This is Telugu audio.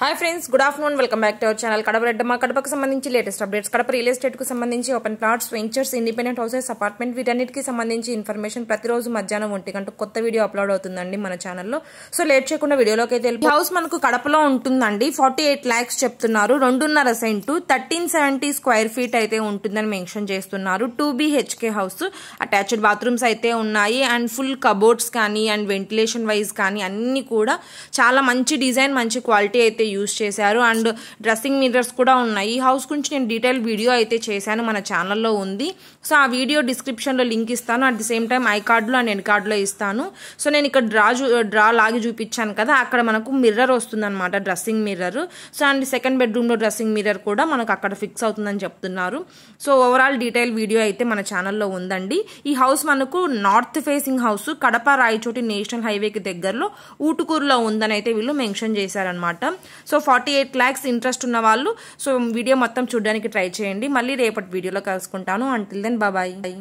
hi friends good afternoon welcome back to our channel Kadapa Reddamma కడపకు సంబంధించి లేటెస్ట్ అప్డేట్స్ కడప రియల్ ఎస్టేట్కు సంబంధించి open plots ventures independent houses apartment వీటన్నిటికీ సంబంధించి ఇన్ఫర్మేషన్ ప్రతిరోజు మధ్యాహ్నం ఒంటి గంట కొత్త వీడియో అప్లోడ్ అవుతుందండి మన ఛానల్లో సో లేట్ చేయకుండా వీడియోలోకి అయితే హౌస్ మనకు కడపలో ఉంటుందండి ఫార్టీ ఎయిట్ ల్యాక్స్ చెప్తున్నారు రెండున్నర cent thirteen seventy square feet అయితే ఉంటుందని మెన్షన్ చేస్తున్నారు two BHK house attached bathrooms అయితే ఉన్నాయి అండ్ ఫుల్ కబోర్డ్స్ కానీ అండ్ వెంటిలేషన్ వైజ్ కానీ అన్నీ కూడా చాలా మంచి డిజైన్ మంచి క్వాలిటీ అయితే యూజ్ చేశారు అండ్ డ్రెస్సింగ్ మిర్రర్స్ కూడా ఉన్నాయి ఈ హౌస్ గురించి నేను డీటెయిల్ వీడియో అయితే చేశాను మన ఛానల్లో ఉంది సో ఆ వీడియో డిస్క్రిప్షన్లో లింక్ ఇస్తాను at the same time I కార్డులో అండ్ ఎన్ కార్డులో ఇస్తాను సో నేను ఇక్కడ డ్రా డ్రా లాగి చూపించాను కదా అక్కడ మనకు మిర్రర్ వస్తుందన్నమాట dressing mirror so and second బెడ్రూమ్లో డ్రెస్సింగ్ మిర్రర్ కూడా మనకు అక్కడ ఫిక్స్ అవుతుందని చెప్తున్నారు సో ఓవరాల్ డీటెయిల్ వీడియో అయితే మన ఛానల్లో ఉందండి ఈ హౌస్ మనకు north facing house Kadapa Rayachoti national హైవేకి దగ్గరలో ఊటుకూరులో ఉందని అయితే వీళ్ళు మెన్షన్ చేశారనమాట so forty eight lakhs interest ఉన్న వాళ్ళు సో వీడియో మొత్తం చూడడానికి ట్రై చేయండి మళ్ళీ రేపటి వీడియోలో కలుసుకుంటాను అంటిల్ దెన్ బాబాయ్